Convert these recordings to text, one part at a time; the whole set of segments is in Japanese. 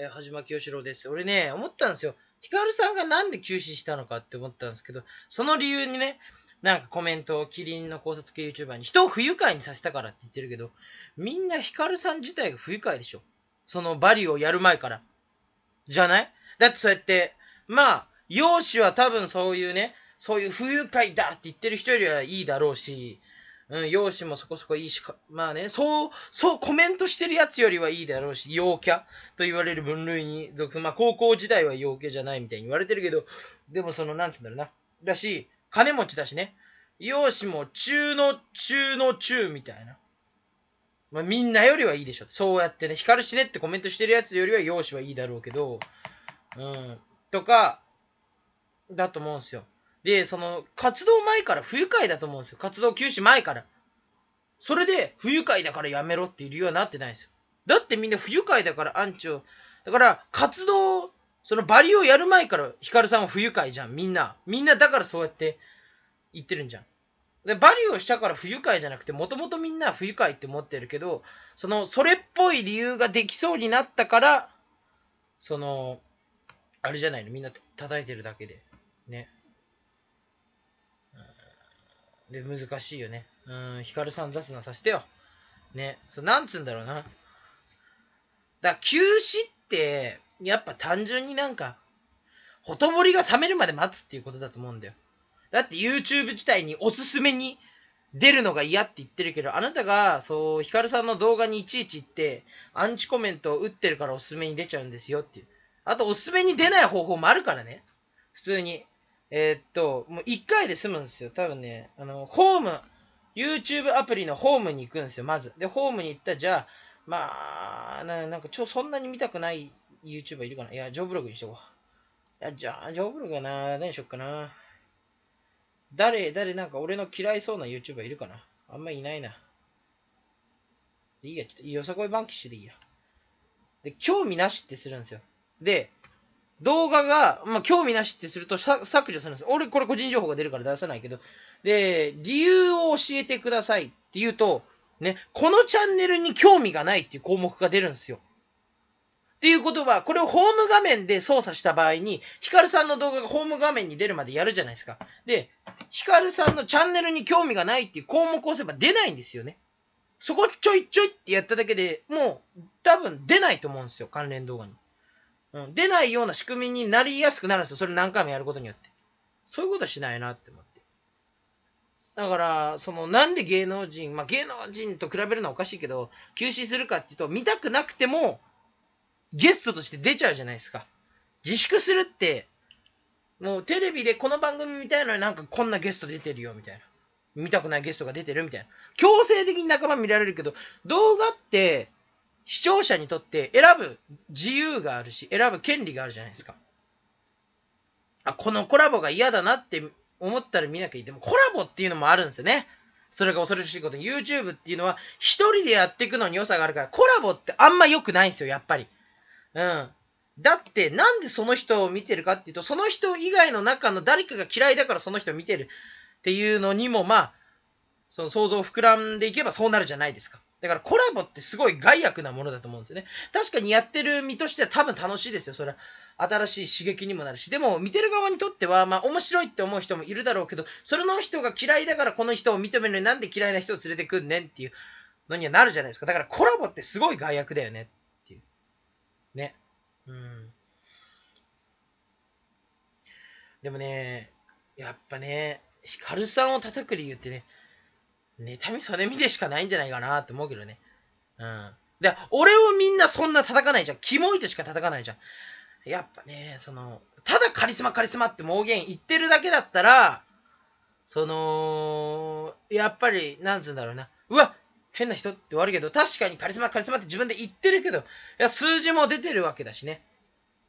えー、はじまきよしろです。俺ね、思ったんですよ。ヒカルさんがなんで休止したのかって思ったんですけど、その理由にね、なんかコメントをキリンの考察系 YouTuber に人を不愉快にさせたからって言ってるけど、みんなヒカルさん自体が不愉快でしょ。そのバリをやる前から。じゃないだってそうやって、まあ、容姿は多分そういうね、そういう不愉快だって言ってる人よりはいいだろうし、うん、容姿もそこそこいいしか、まあね、そう、そうコメントしてるやつよりはいいだろうし、陽キャと言われる分類に属、まあ高校時代は陽キャじゃないみたいに言われてるけど、でもその、なんつうんだろうな。だし、金持ちだしね、容姿も中の中の中みたいな。まあ、みんなよりはいいでしょ。そうやってね、光るしねってコメントしてるやつよりは容姿はいいだろうけど、うん、とか、だと思うんすよ。で、その、活動前から不愉快だと思うんですよ。活動休止前から。それで、不愉快だからやめろっていう理由はなってないんですよ。だってみんな不愉快だからアンチを、だから活動、そのバリをやる前からヒカルさんは不愉快じゃん、みんな。みんなだからそうやって言ってるんじゃん。で、バリをしたから不愉快じゃなくて、もともとみんな不愉快って思ってるけど、その、それっぽい理由ができそうになったから、その、あれじゃないの、みんな叩いてるだけで。ね。で、難しいよね。うん、ヒカルさん雑なさしてよ。ね。そう、なんつうんだろうな。だから、休止って、やっぱ単純になんか、ほとぼりが冷めるまで待つっていうことだと思うんだよ。だって YouTube 自体におすすめに出るのが嫌って言ってるけど、あなたが、そう、ヒカルさんの動画にいちいち言って、アンチコメントを打ってるからおすすめに出ちゃうんですよっていう。あと、おすすめに出ない方法もあるからね。普通に。えー、っと、もう1回で済むんですよ。多分ね、あの、ホーム、YouTube アプリのホームに行くんですよ、まず。で、ホームに行ったじゃあ、まあ、ななんかちょ、そんなに見たくない YouTuber いるかないや、ジョブログにしとこう。いや、じゃあ、ジョブログはな、何しよっかな。誰、誰、なんか俺の嫌いそうな YouTuber いるかなあんまいないな。いいや、ちょっと、よさこいバンキッシュでいいや。で、興味なしってするんですよ。で、動画が、まあ、興味なしってすると削除するんです俺、これ個人情報が出るから出さないけど。で、理由を教えてくださいって言うと、ね、このチャンネルに興味がないっていう項目が出るんですよ。っていうことは、これをホーム画面で操作した場合に、ヒカルさんの動画がホーム画面に出るまでやるじゃないですか。で、ヒカルさんのチャンネルに興味がないっていう項目を押せば出ないんですよね。そこちょいちょいってやっただけでもう多分出ないと思うんですよ、関連動画に。うん、出ないような仕組みになりやすくなるんですよ。それ何回もやることによって。そういうことはしないなって思って。だから、その、なんで芸能人、まあ、芸能人と比べるのはおかしいけど、休止するかっていうと、見たくなくても、ゲストとして出ちゃうじゃないですか。自粛するって、もうテレビでこの番組みたいのになんかこんなゲスト出てるよ、みたいな。見たくないゲストが出てるみたいな。強制的に仲間見られるけど、動画って、視聴者にとって選ぶ自由があるし、選ぶ権利があるじゃないですか。あ、このコラボが嫌だなって思ったら見なきゃいい。でもコラボっていうのもあるんですよね。それが恐ろしいことに YouTube っていうのは一人でやっていくのに良さがあるからコラボってあんま良くないんですよ、やっぱり。うん。だってなんでその人を見てるかっていうと、その人以外の中の誰かが嫌いだからその人を見てるっていうのにもまあ、その想像を膨らんでいけばそうなるじゃないですか。だからコラボってすごい害悪なものだと思うんですよね。確かにやってる身としては多分楽しいですよ。それは新しい刺激にもなるし。でも見てる側にとっては、まあ面白いって思う人もいるだろうけど、それの人が嫌いだからこの人を認めるのになんで嫌いな人を連れてくんねんっていうのにはなるじゃないですか。だからコラボってすごい害悪だよねっていう。ね。うん。でもね、やっぱね、ヒカルさんを叩く理由ってね、妬み、それ見でしかないんじゃないかなって思うけどね。うん。で、俺をみんなそんな叩かないじゃん。キモいとしか叩かないじゃん。やっぱね、その、ただカリスマカリスマって盲言言ってるだけだったら、その、やっぱり、なんつうんだろうな。うわ変な人って悪いけど、確かにカリスマカリスマって自分で言ってるけど、いや、数字も出てるわけだしね。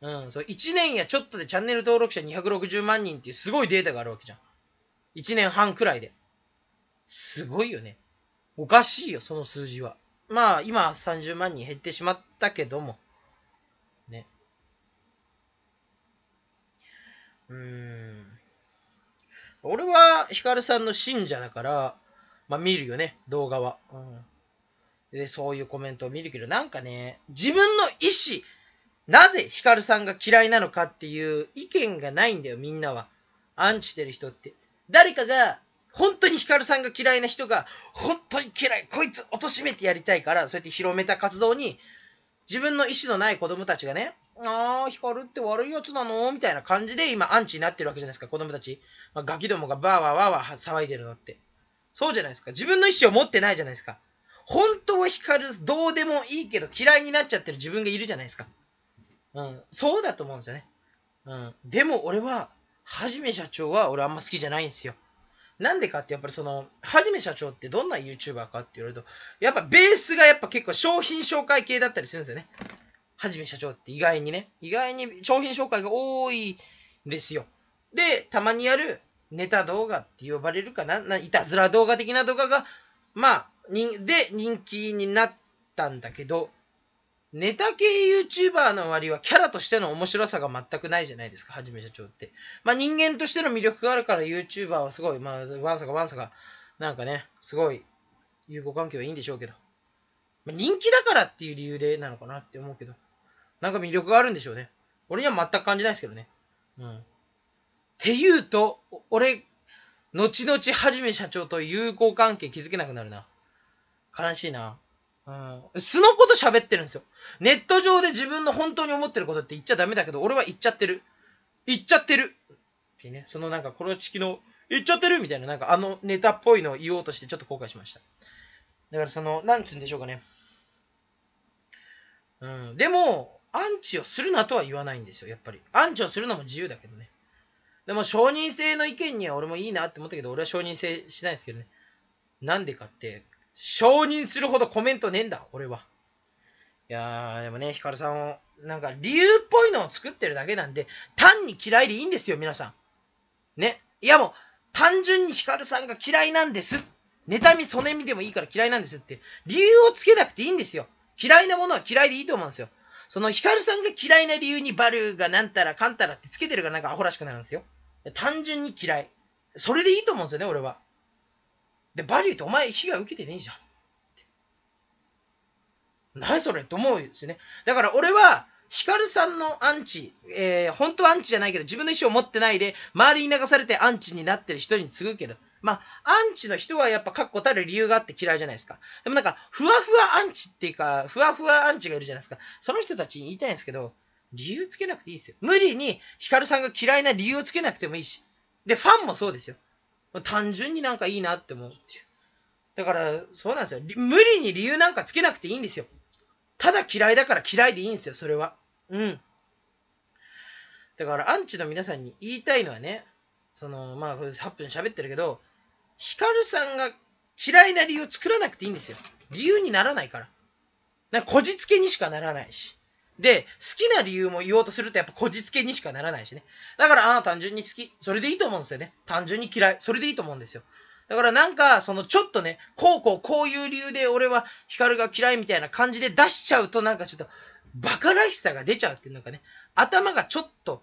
うん、そう、1年やちょっとでチャンネル登録者260万人っていうすごいデータがあるわけじゃん。1年半くらいで。すごいよね。おかしいよ、その数字は。まあ、今30万人減ってしまったけども。ね。うーん。俺はヒカルさんの信者だから、まあ見るよね、動画は。うん。で、そういうコメントを見るけど、なんかね、自分の意思、なぜヒカルさんが嫌いなのかっていう意見がないんだよ、みんなは。アンチしてる人って。誰かが本当にヒカルさんが嫌いな人が、本当に嫌い、こいつ貶めてやりたいから、そうやって広めた活動に、自分の意思のない子供たちがね、ああ、ヒカルって悪いやつなのみたいな感じで今アンチになってるわけじゃないですか、子供たち。まあ、ガキどもがバーバーバーバー騒いでるのって。そうじゃないですか。自分の意思を持ってないじゃないですか。本当は光る、どうでもいいけど嫌いになっちゃってる自分がいるじゃないですか。うん、そうだと思うんですよね。うん、でも俺は、はじめ社長は俺あんま好きじゃないんですよ。なんでかってやっぱりその、はじめ社長ってどんな YouTuber かって言われると、やっぱベースがやっぱ結構商品紹介系だったりするんですよね。はじめ社長って意外にね、意外に商品紹介が多いんですよ。で、たまにやるネタ動画って呼ばれるかな、ないたずら動画的な動画が、まあ、で、人気になったんだけど、ネタ系 YouTuber の割はキャラとしての面白さが全くないじゃないですか、はじめ社長って。まあ人間としての魅力があるから YouTuber はすごい、まあワンサかワンサか、なんかね、すごい友好関係はいいんでしょうけど。まあ、人気だからっていう理由でなのかなって思うけど。なんか魅力があるんでしょうね。俺には全く感じないですけどね。うん。っていうと、俺、後々はじめ社長と友好関係築けなくなるな。悲しいな。うん。素のこと喋ってるんですよ。ネット上で自分の本当に思ってることって言っちゃダメだけど、俺は言っちゃってる。言っちゃってる。ってね、そのなんか、この地球の、言っちゃってるみたいな、なんかあのネタっぽいのを言おうとしてちょっと後悔しました。だからその、なんつうんでしょうかね。うん。でも、アンチをするなとは言わないんですよ、やっぱり。アンチをするのも自由だけどね。でも、承認性の意見には俺もいいなって思ったけど、俺は承認性しないですけどね。なんでかって、承認するほどコメントねえんだ、俺は。いやー、でもね、ヒカルさんを、なんか理由っぽいのを作ってるだけなんで、単に嫌いでいいんですよ、皆さん。ね。いやもう、単純にヒカルさんが嫌いなんです。妬み、そねみでもいいから嫌いなんですって。理由をつけなくていいんですよ。嫌いなものは嫌いでいいと思うんですよ。そのヒカルさんが嫌いな理由にバルーがなんたらかんたらってつけてるからなんかアホらしくなるんですよ。単純に嫌い。それでいいと思うんですよね、俺は。で、バリューってお前被害受けてねえじゃん。何それと思うんですよね。だから俺は、ヒカルさんのアンチ、えー、本当はアンチじゃないけど、自分の意思を持ってないで、周りに流されてアンチになってる人に次ぐけど、まあ、アンチの人はやっぱ確固たる理由があって嫌いじゃないですか。でもなんか、ふわふわアンチっていうか、ふわふわアンチがいるじゃないですか。その人たちに言いたいんですけど、理由つけなくていいですよ。無理にヒカルさんが嫌いな理由をつけなくてもいいし。で、ファンもそうですよ。単純になんかいいなって思うっていう。だから、そうなんですよ。無理に理由なんかつけなくていいんですよ。ただ嫌いだから嫌いでいいんですよ、それは。うん。だから、アンチの皆さんに言いたいのはね、その、まあ、8分喋ってるけど、ヒカルさんが嫌いな理由を作らなくていいんですよ。理由にならないから。なかこじつけにしかならないし。で、好きな理由も言おうとするとやっぱこじつけにしかならないしね。だからああ単純に好き。それでいいと思うんですよね。単純に嫌い。それでいいと思うんですよ。だからなんか、そのちょっとね、こうこうこういう理由で俺はヒカルが嫌いみたいな感じで出しちゃうとなんかちょっとバカらしさが出ちゃうっていうのかね。頭がちょっと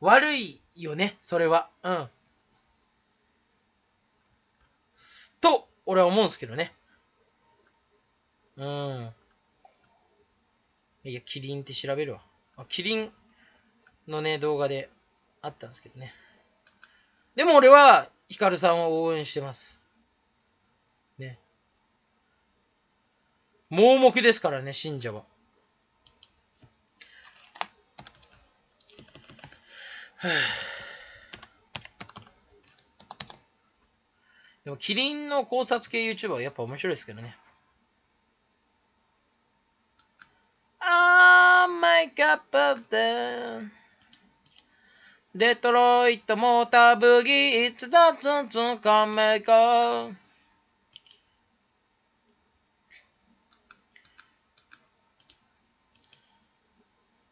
悪いよね、それは。うん。と、俺は思うんですけどね。うん。いや、キリンって調べるわ。あキリンのね、動画であったんですけどね。でも俺は、ヒカルさんを応援してます。ね。盲目ですからね、信者は。でも、キリンの考察系 YouTuber はやっぱ面白いですけどね。make up of t h e デトロイトモーターブギー、いつだつんつんかめか。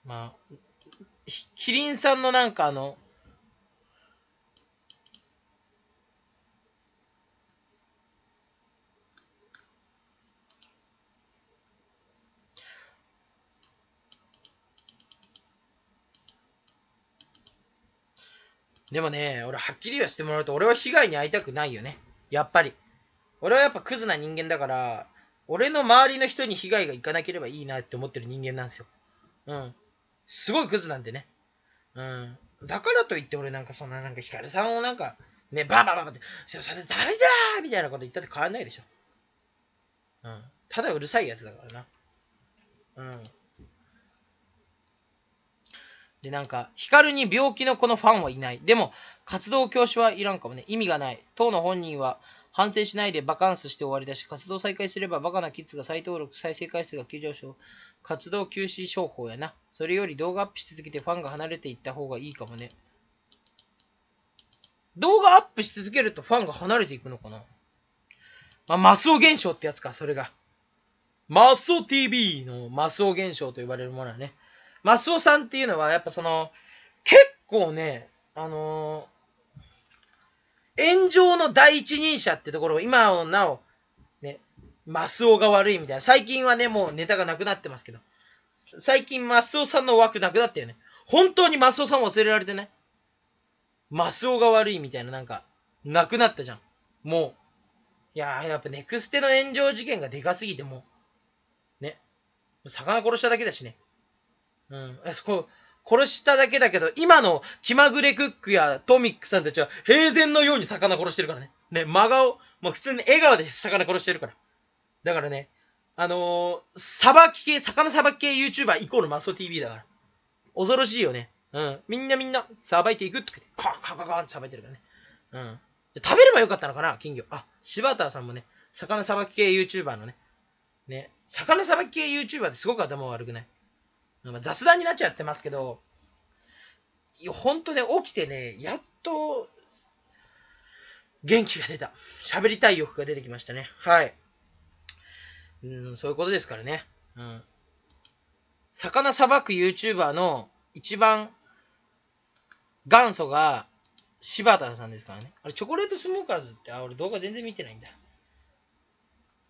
まあ、キリンさんのなんかあの、でもね、俺はっきりはしてもらうと、俺は被害に遭いたくないよね。やっぱり。俺はやっぱクズな人間だから、俺の周りの人に被害がいかなければいいなって思ってる人間なんですよ。うん。すごいクズなんでね。うん。だからといって俺なんかそんななんかヒカルさんをなんか、ね、バーバーバーって、それダメだみたいなこと言ったって変わんないでしょ。うん。ただうるさいやつだからな。うん。で、なんか、光に病気のこのファンはいない。でも、活動教師はいらんかもね。意味がない。当の本人は反省しないでバカンスして終わりだし、活動再開すればバカなキッズが再登録、再生回数が急上昇。活動休止商法やな。それより動画アップし続けてファンが離れていった方がいいかもね。動画アップし続けるとファンが離れていくのかなまあ、マスオ現象ってやつか、それが。マスオ TV のマスオ現象と呼ばれるものはね。マスオさんっていうのは、やっぱその、結構ね、あのー、炎上の第一人者ってところを今をなお、ね、マスオが悪いみたいな。最近はね、もうネタがなくなってますけど。最近マスオさんの枠なくなったよね。本当にマスオさん忘れられてね。マスオが悪いみたいな、なんか、なくなったじゃん。もう。いやー、やっぱネクステの炎上事件がでかすぎて、もう。ね。魚殺しただけだしね。うん。あそこ、殺しただけだけど、今の気まぐれクックやトミックさんたちは平然のように魚殺してるからね。ね、真顔、まあ、普通に笑顔で魚殺してるから。だからね、あのー、さばき系、魚さばき系 YouTuber イコールマソ TV だから。恐ろしいよね。うん。みんなみんな、さばいていくって言って、カンカンカンカンってさばいてるからね。うん。食べればよかったのかな、金魚。あ、柴田さんもね、魚さばき系 YouTuber のね、ね、魚さばき系 YouTuber ってすごく頭悪くない雑談になっちゃってますけど、本当ね、起きてね、やっと元気が出た。喋りたい欲が出てきましたね。はい。うん、そういうことですからね。うん。魚さばく YouTuber の一番元祖が柴田さんですからね。あれ、チョコレートスモーカーズって、あ、俺動画全然見てないんだ。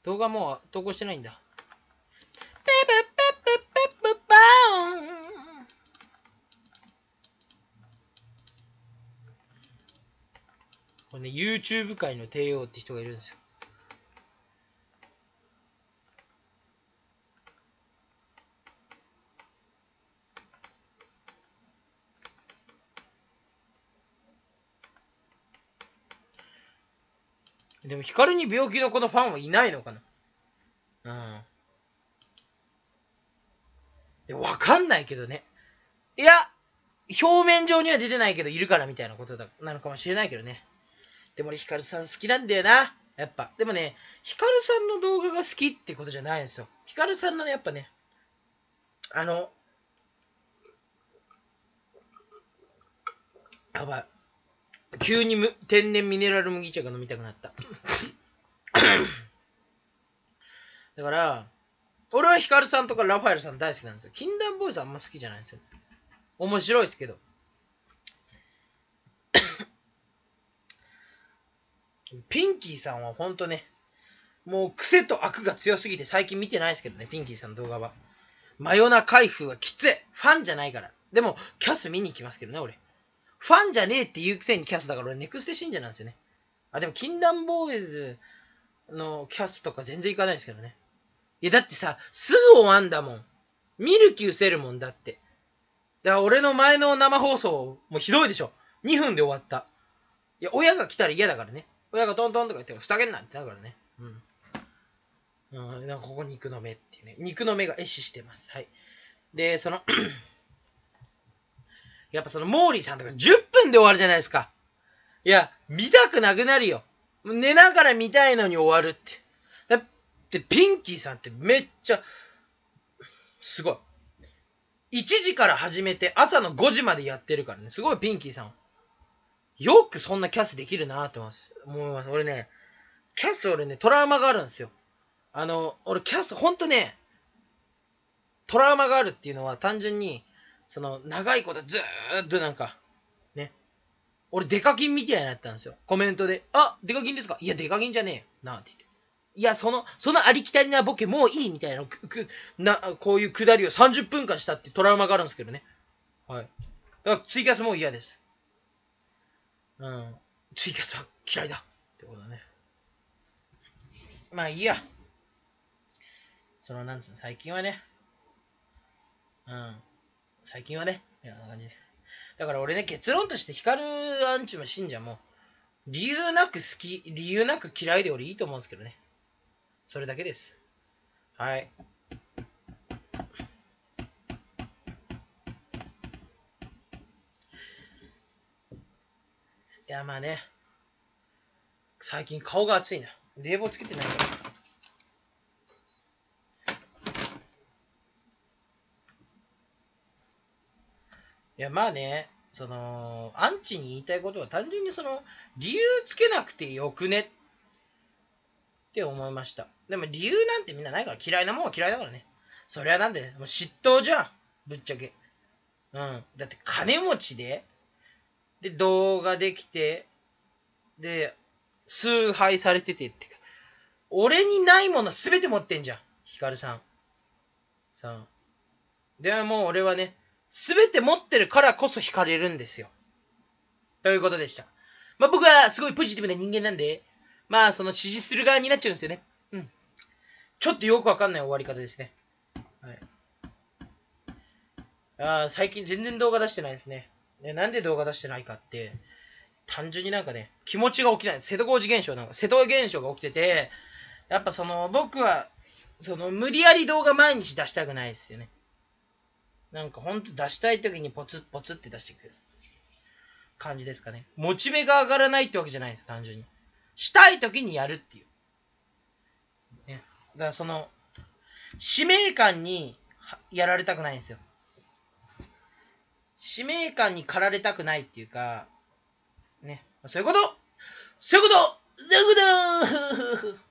動画もう投稿してないんだ。このね、YouTube 界の帝王って人がいるんですよ。でも、ヒカルに病気の子のファンはいないのかなうん。わかんないけどね。いや、表面上には出てないけど、いるからみたいなことだなのかもしれないけどね。でも俺ヒカルさん好きなんだよな。やっぱ。でもね、ヒカルさんの動画が好きってことじゃないんですよ。ヒカルさんのね、やっぱね、あの、やばい。急にむ天然ミネラル麦茶が飲みたくなった。だから、俺はヒカルさんとかラファエルさん大好きなんですよ。禁断ボーイスあんま好きじゃないんですよ。面白いですけど。ピンキーさんはほんとね、もう癖と悪が強すぎて最近見てないですけどね、ピンキーさんの動画は。真夜中開封はきついファンじゃないから。でも、キャス見に行きますけどね、俺。ファンじゃねえって言うくせにキャスだから俺、ネクステ信者なんですよね。あ、でも、禁断ボーイズのキャスとか全然行かないですけどね。いや、だってさ、すぐ終わんだもん。ミルキうーせるもんだって。だから俺の前の生放送、もうひどいでしょ。2分で終わった。いや、親が来たら嫌だからね。親がトントンとか言ってるふざけんなってだからね。うん。うん、なんかここ肉の目っていうね。肉の目が壊死してます。はい。で、その やっぱそのモーリーさんとか10分で終わるじゃないですか。いや、見たくなくなるよ。寝ながら見たいのに終わるって。だってピンキーさんってめっちゃ、すごい。1時から始めて朝の5時までやってるからね。すごいピンキーさん。よくそんなキャスできるなって思います。俺ね、キャス俺ね、トラウマがあるんですよ。あの、俺キャスほんとね、トラウマがあるっていうのは単純に、その、長いことずーっとなんか、ね。俺、デカキンみたいになったんですよ。コメントで。あ、デカキンですかいや、デカキンじゃねえなって言って。いや、その、そのありきたりなボケもういいみたいな、く、く、な、こういうくだりを30分間したってトラウマがあるんですけどね。はい。だから、ツイキャスもう嫌です。うん、ツイキャスは嫌いだってことだね。まあいいや。その、なんつうの、最近はね、うん、最近はね、いな感じで。だから俺ね、結論として、光るアンチも信者も、理由なく好き、理由なく嫌いで俺いいと思うんですけどね。それだけです。はい。いや、まあね。最近顔が熱いな。冷房つけてないから。いや、まあね、その、アンチに言いたいことは単純にその、理由つけなくてよくねって思いました。でも理由なんてみんなないから、嫌いなもんは嫌いだからね。そりゃなんで、もう嫉妬じゃん、ぶっちゃけ。うん。だって金持ちで、で、動画できて、で、崇拝されててってか、俺にないもの全て持ってんじゃん、ヒカルさん。さん。ではもう俺はね、全て持ってるからこそ惹かれるんですよ。ということでした。まあ、僕はすごいポジティブな人間なんで、まあその支持する側になっちゃうんですよね。うん。ちょっとよくわかんない終わり方ですね。はい。ああ、最近全然動画出してないですね。ね、なんで動画出してないかって、単純になんかね、気持ちが起きない。瀬戸康史現象なんか、瀬戸現象が起きてて、やっぱその、僕は、その、無理やり動画毎日出したくないですよね。なんかほんと出したい時にポツッポツって出していく感じですかね。モチベが上がらないってわけじゃないですよ、単純に。したい時にやるっていう。ね。だからその、使命感にやられたくないんですよ。使命感に駆られたくないっていうか、ね、そういうことそういうことそういうこと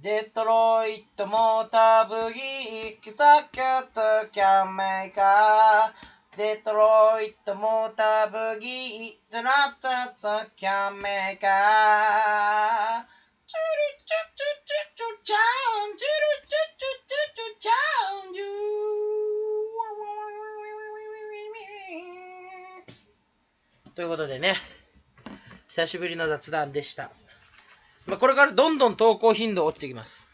デトロイトモーターブギーキタキュットキャンメーカーデトロイトモーターブギーズラッツァツァキャメガチュルチュチュチュチュチャンチュルチュチュチュチュチャンジュということでね、久しぶりの雑談でした。まあ、これからどんどん投稿頻度落ちてきます。